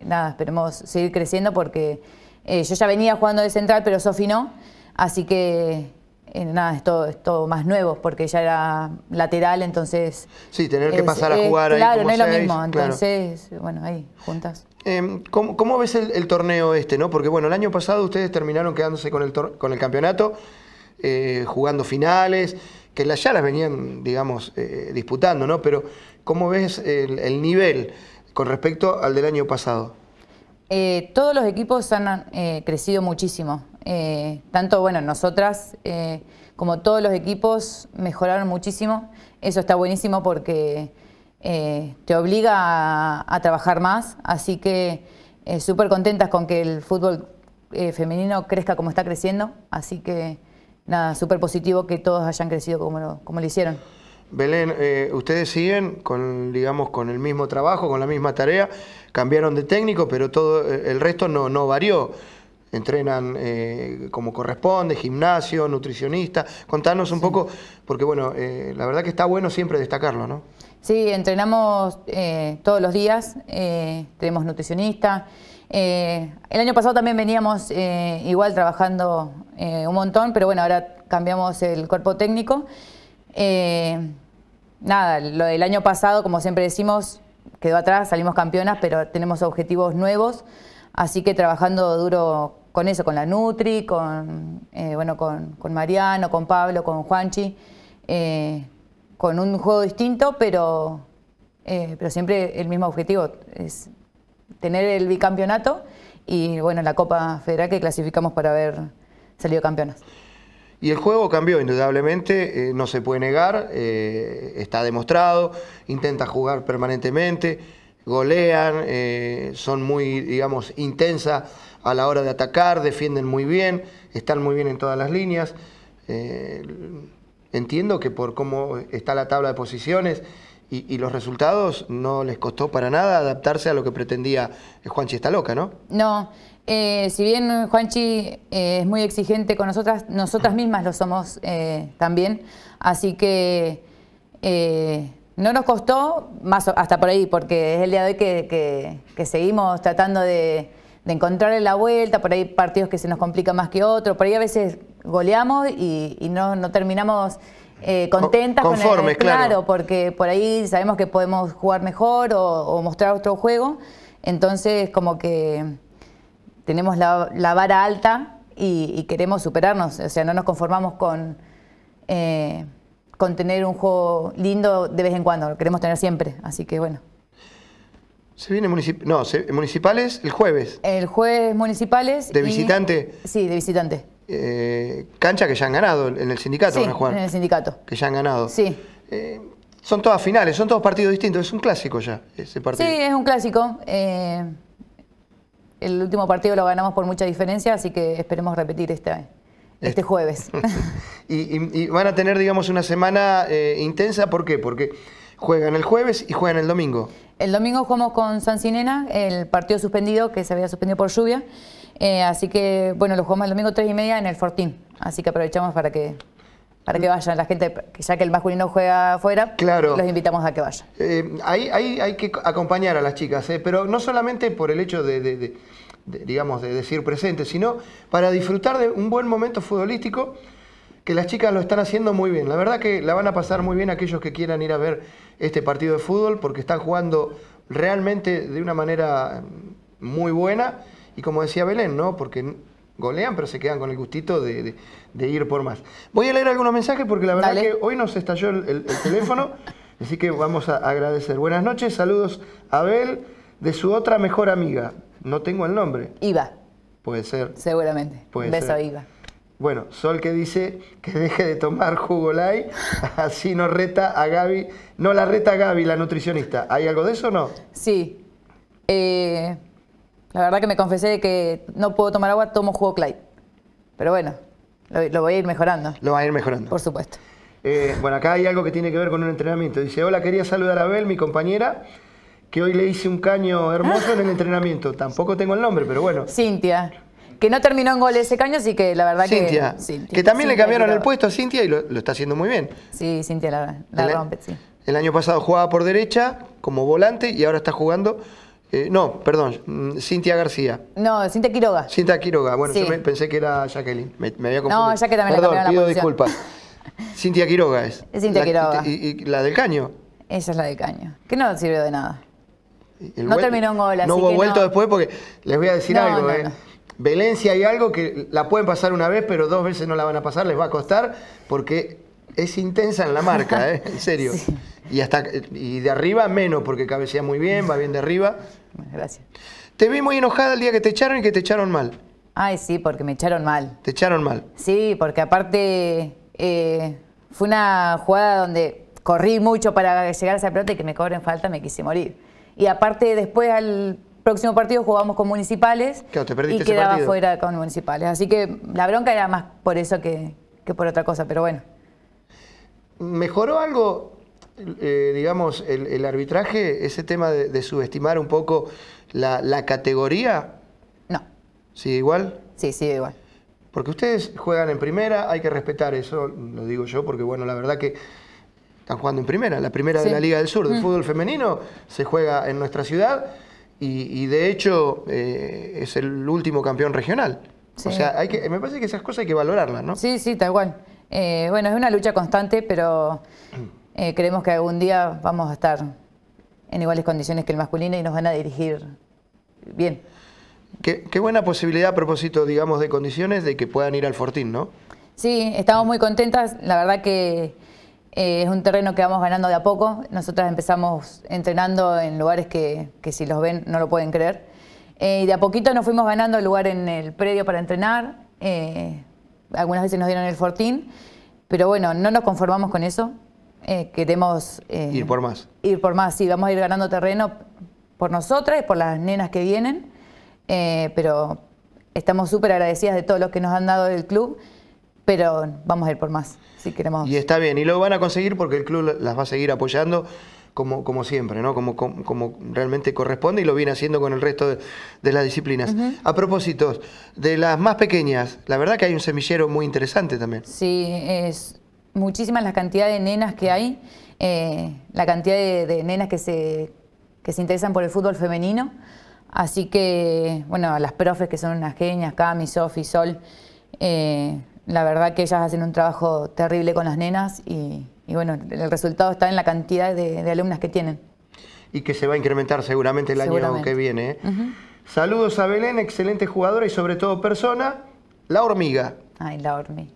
nada, esperemos seguir creciendo porque eh, yo ya venía jugando de central, pero Sofi no. Así que eh, nada, es todo, todo, más nuevo porque ya era lateral, entonces. Sí, tener que pasar a jugar ahí. Claro, no es lo mismo. Entonces, bueno, ahí, juntas. Em, ¿cómo, ves el, torneo este? no Porque bueno, el año pasado ustedes terminaron quedándose con el, con el campeonato, eh, jugando finales que las ya las venían, digamos, disputando, ¿no? Pero, ¿cómo ves el nivel? con respecto al del año pasado? Eh, todos los equipos han eh, crecido muchísimo. Eh, tanto, bueno, nosotras como todos los equipos mejoraron muchísimo. Eso está buenísimo porque te obliga a, trabajar más. Así que súper contentas con que el fútbol femenino crezca como está creciendo. Así que nada, súper positivo que todos hayan crecido como como lo hicieron. Belén, eh, ustedes siguen con, digamos, con el mismo trabajo, con la misma tarea, cambiaron de técnico, pero todo eh, el resto no, varió. Entrenan eh, como corresponde, gimnasio, nutricionista. Contanos un poco, porque bueno, la verdad que está bueno siempre destacarlo, ¿no? Sí, entrenamos todos los días, tenemos nutricionista. el año pasado también veníamos igual trabajando un montón, pero bueno, ahora cambiamos el cuerpo técnico. Eh, nada, lo del año pasado, como siempre decimos, quedó atrás, salimos campeonas, pero tenemos objetivos nuevos, así que trabajando duro con eso, con la Nutri, con, eh, bueno, con, Mariano, con Pablo, con Juanchi, eh, con un juego distinto, pero, pero siempre el mismo objetivo, es tener el bicampeonato y bueno, la Copa Federal que clasificamos para haber salido campeonas. Y el juego cambió, indudablemente, eh, no se puede negar, eh, está demostrado, intenta jugar permanentemente, golean, eh, son muy, digamos, intensa a la hora de atacar, defienden muy bien, están muy bien en todas las líneas. entiendo que por cómo está la tabla de posiciones y, los resultados, no les costó para nada adaptarse a lo que pretendía Juan loca No, eh, si bien Juanchi eh, es muy exigente con nosotras, nosotras mismas lo somos eh, también, así que no nos costó, más hasta por ahí, porque es el día de hoy que, seguimos tratando de, encontrar encontrarle la vuelta, por ahí partidos que se nos complican más que otros, por ahí a veces goleamos y, no, terminamos contentas con el, claro, claro, porque por ahí sabemos que podemos jugar mejor o mostrar otro juego, entonces como que tenemos la, vara alta y, queremos superarnos, o sea, no nos conformamos con, eh, con tener un juego lindo de vez en cuando, lo queremos tener siempre, así que bueno. Se viene municip no, municipales el jueves. El jueves municipales. ¿De visitante? sí, de visitante. Eh, cancha que ya han ganado en el sindicato, En el sindicato. Que ya han ganado. Sí. Eh, son todas finales, son todos partidos distintos, es un clásico ya ese partido. Sí, es un clásico el último partido lo ganamos por mucha diferencia, así que esperemos repetir este, este eh, jueves. <laughs> y, van a tener, digamos, una semana eh, intensa, ¿por qué? Porque juegan el jueves y juegan el domingo. El domingo jugamos con San Sinena, el partido suspendido que se había suspendido por lluvia. Eh, así que, bueno, lo jugamos el domingo 3 y media en el Fortín. Así que aprovechamos para que para que vayan. La gente, quizá que el masculino juega afuera, claro. los invitamos a que vayan. Eh, ahí, hay que acompañar a las chicas, eh, pero no solamente por el hecho de, digamos, de decir presente, sino para disfrutar de un buen momento futbolístico que las chicas lo están haciendo muy bien. La verdad que la van a pasar muy bien aquellos que quieran ir a ver este partido de fútbol porque están jugando realmente de una manera muy buena y como decía Belén, ¿no? Porque golean, pero se quedan con el gustito de, ir por más. Voy a leer algunos mensajes porque la verdad es que hoy nos estalló el, teléfono, <laughs> así que vamos a agradecer. Buenas noches, saludos a Abel de su otra mejor amiga. No tengo el nombre. Iva. Puede ser. Seguramente. Puede Beso a Iva. Bueno, Sol que dice que deje de tomar jugo <laughs> así no reta a Gaby, no la reta a Gaby, la nutricionista. ¿Hay algo de eso o no? Sí. Eh, la verdad que me confesé que no puedo tomar agua, tomo jugo Clyde. Pero bueno, lo, voy a ir mejorando. Lo va a ir mejorando. Por supuesto. Eh, bueno, acá hay algo que tiene que ver con un entrenamiento. Dice, hola, quería saludar a Abel, mi compañera, que hoy le hice un caño hermoso en el entrenamiento. Tampoco tengo el nombre, pero bueno. Cintia. Que no terminó en gol ese caño, así que la verdad que... Cintia. Que también le cambiaron el puesto a Cintia y lo, está haciendo muy bien. Sí, Cintia la, la rompe, sí. El año pasado jugaba por derecha como volante y ahora está jugando eh, no, perdón, mm, Cintia García. No, Cintia Quiroga. Cintia Quiroga, bueno, yo pensé que era Jacqueline, me, había confundido. No, ya que también perdón, la pido disculpas. <laughs> Cintia Quiroga es. es Cintia Quiroga. Y, la del caño. Esa es la del caño, que no sirvió de nada. no terminó en gol, así No hubo vuelto después porque les voy a decir algo, eh. Valencia hay algo que la pueden pasar una vez, pero dos veces no la van a pasar, les va a costar, porque es intensa en la marca, ¿eh? <laughs> en serio. Y, hasta, y de arriba menos, porque cabecea muy bien, va bien de arriba. Gracias. Te vi muy enojada el día que te echaron y que te echaron mal. Ay, sí, porque me echaron mal. ¿Te echaron mal? Sí, porque aparte eh, fue una jugada donde corrí mucho para llegar a esa pelota y que me cobren falta, me quise morir. Y aparte después al próximo partido jugamos con municipales claro, te perdiste y quedaba fuera con municipales. Así que la bronca era más por eso que por otra cosa, pero bueno. ¿Mejoró algo, eh, digamos, el, arbitraje, ese tema de, subestimar un poco la, categoría? No. ¿Sigue igual? Sí, sigue igual. Porque ustedes juegan en primera, hay que respetar eso, lo digo yo, porque bueno, la verdad que están jugando en primera, la primera de la Liga del Sur, de mm. fútbol femenino, se juega en nuestra ciudad y, de hecho eh, es el último campeón regional. O sea, hay que, me parece que esas cosas hay que valorarlas, ¿no? Sí, sí, tal cual. Eh, bueno, es una lucha constante, pero eh, creemos que algún día vamos a estar en iguales condiciones que el masculino y nos van a dirigir bien. Qué, buena posibilidad a propósito, digamos, de condiciones de que puedan ir al Fortín, ¿no? Sí, estamos muy contentas. La verdad que eh, es un terreno que vamos ganando de a poco. Nosotras empezamos entrenando en lugares que, si los ven no lo pueden creer. y de a poquito nos fuimos ganando el lugar en el predio para entrenar algunas veces nos dieron el fortín, pero bueno, no nos conformamos con eso. Eh, queremos... Eh, ir por más. Ir por más, sí, vamos a ir ganando terreno por nosotras y por las nenas que vienen, eh, pero estamos súper agradecidas de todos los que nos han dado del club, pero vamos a ir por más, si queremos. Y está bien, y lo van a conseguir porque el club las va a seguir apoyando como, como siempre, ¿no? Como, como, realmente corresponde y lo viene haciendo con el resto de, las disciplinas. A propósito, de las más pequeñas, la verdad que hay un semillero muy interesante también. Sí, es muchísima la cantidad de nenas que hay, eh, la cantidad de, nenas que se, que se interesan por el fútbol femenino. Así que, bueno, las profes que son unas genias, Cami, Sofi, Sol, eh, la verdad que ellas hacen un trabajo terrible con las nenas y, y bueno, el resultado está en la cantidad de, alumnas que tienen. Y que se va a incrementar seguramente el año que viene. ¿eh? Saludos a Belén, excelente jugadora y sobre todo persona, la hormiga. Ay, la hormiga.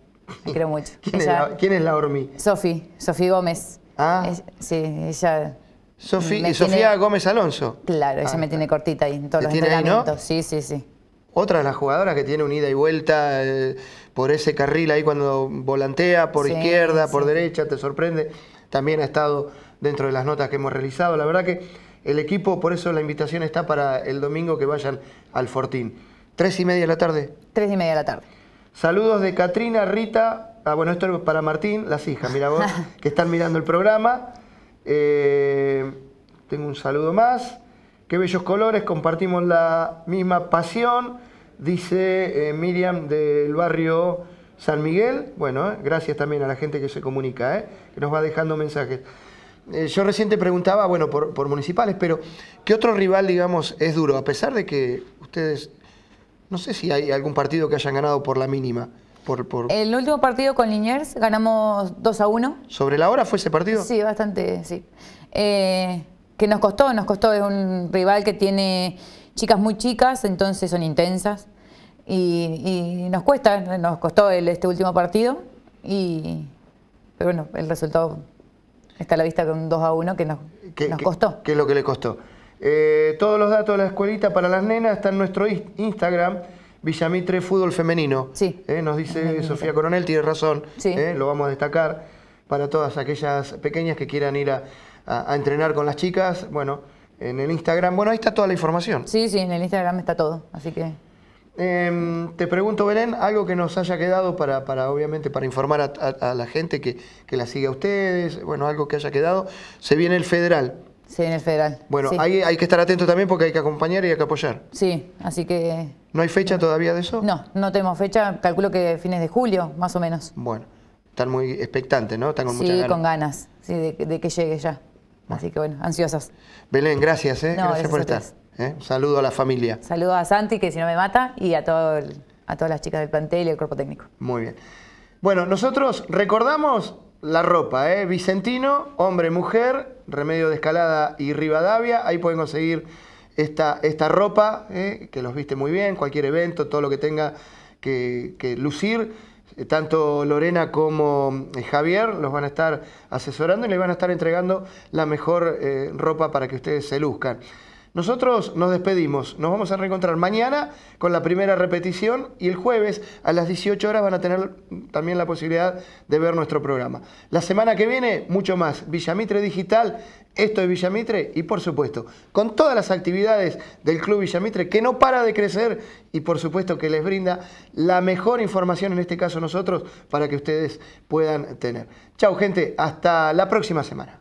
me quiero mucho. <laughs> ¿Quién, es la, ¿Quién, hormiga? Sofi, Sofi Gómez. Ah. sí, ella. Sofi, Sofía Gómez Alonso. Claro, ella ah, me tiene cortita ahí en todos los entrenamientos. Sí, sí, sí otra de las jugadoras que tiene un ida y vuelta eh, por ese carril ahí cuando volantea, por izquierda, por derecha, te sorprende. También ha estado dentro de las notas que hemos realizado. La verdad que el equipo, por eso la invitación está para el domingo que vayan al Fortín. ¿Tres y media de la tarde? Tres y media de la tarde. Saludos de Catrina, Rita. Ah, bueno, esto es para Martín, las hijas, mira vos, <laughs> que están mirando el programa. Eh, tengo un saludo más. Qué bellos colores, compartimos la misma pasión, dice eh, Miriam del barrio San Miguel. Bueno, eh, gracias también a la gente que se comunica, eh, que nos va dejando mensajes. yo recién te preguntaba, bueno, por, municipales, pero ¿qué otro rival, digamos, es duro? A pesar de que ustedes, no sé si hay algún partido que hayan ganado por la mínima. Por, El último partido con Liniers ganamos 2 a 1. ¿Sobre la hora fue ese partido? Sí, bastante, sí que nos costó, nos costó, es un rival que tiene chicas muy chicas, entonces son intensas. Y, nos cuesta, nos costó el, este último partido. Y, pero bueno, el resultado está a la vista con 2 a 1 que nos, costó. ¿Qué, es lo que le costó? Eh, todos los datos de la escuelita para las nenas están en nuestro Instagram. Villamitre Fútbol Femenino. Sí. Eh, nos dice Sofía Coronel, tiene razón. Sí. Eh, lo vamos a destacar para todas aquellas pequeñas que quieran ir a, a, entrenar con las chicas. Bueno, en el Instagram, bueno, ahí está toda la información. Sí, sí, en el Instagram está todo, así que... Em, te pregunto, Belén, algo que nos haya quedado para, para obviamente, para informar a, la gente que, la sigue a ustedes, bueno, algo que haya quedado. Se viene el federal. Sí, en el federal. Bueno, hay que estar atento también porque hay que acompañar y hay que apoyar. Sí, así que... ¿No hay fecha todavía de eso? No, no tenemos fecha, calculo que fines de julio, más o menos. Bueno, están muy expectantes, ¿no? Están con sí, muchas ganas. con ganas, sí, de que llegue ya. Así que bueno, ansiosas. Belén, gracias, ¿eh? gracias, por estar. ¿eh? saludo a la familia. Saludo a Santi, que si no me mata, y a, todo a todas las chicas del plantel y el cuerpo técnico. Muy bien. Bueno, nosotros recordamos la ropa, ¿eh? Vicentino, hombre, mujer, remedio de escalada y Rivadavia. Ahí pueden conseguir esta, esta ropa, ¿eh? que los viste muy bien, cualquier evento, todo lo que tenga que lucir eh, tanto Lorena como eh, Javier los van a estar asesorando y les van a estar entregando la mejor eh, ropa para que ustedes se luzcan. Nosotros nos despedimos, nos vamos a reencontrar mañana con la primera repetición y el jueves a las 18 horas van a tener también la posibilidad de ver nuestro programa. La semana que viene, mucho más. Villamitre Digital, esto es Villamitre y por supuesto, con todas las actividades del Club Villamitre que no para de crecer y por supuesto que les brinda la mejor información, en este caso nosotros, para que ustedes puedan tener. Chau gente, hasta la próxima semana.